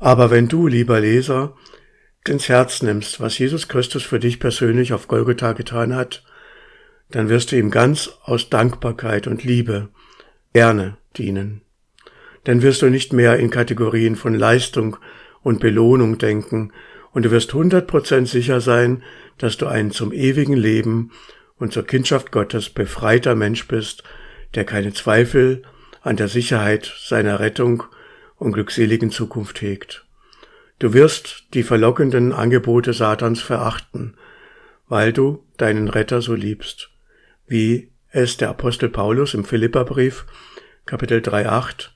Aber wenn du, lieber Leser, ins Herz nimmst, was Jesus Christus für dich persönlich auf Golgotha getan hat, dann wirst du ihm ganz aus Dankbarkeit und Liebe gerne dienen. Dann wirst du nicht mehr in Kategorien von Leistung und Belohnung denken, und du wirst hundert Prozent sicher sein, dass du ein zum ewigen Leben und zur Kindschaft Gottes befreiter Mensch bist, der keine Zweifel an der Sicherheit seiner Rettung und glückseligen Zukunft hegt. Du wirst die verlockenden Angebote Satans verachten, weil du deinen Retter so liebst, wie es der Apostel Paulus im Philipperbrief Kapitel 3.8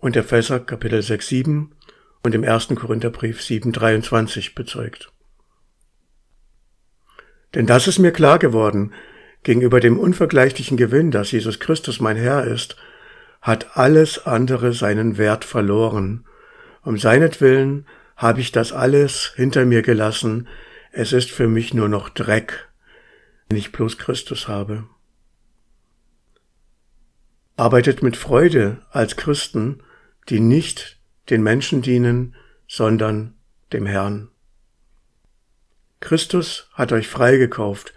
und Epheser Kapitel 6.7 und im 1. Korintherbrief 7.23 bezeugt. Denn das ist mir klar geworden gegenüber dem unvergleichlichen Gewinn, dass Jesus Christus mein Herr ist hat alles andere seinen Wert verloren. Um seinetwillen habe ich das alles hinter mir gelassen, es ist für mich nur noch Dreck, wenn ich bloß Christus habe. Arbeitet mit Freude als Christen, die nicht den Menschen dienen, sondern dem Herrn. Christus hat euch freigekauft,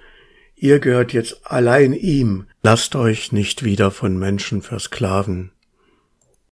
Ihr gehört jetzt allein ihm, lasst euch nicht wieder von Menschen versklaven.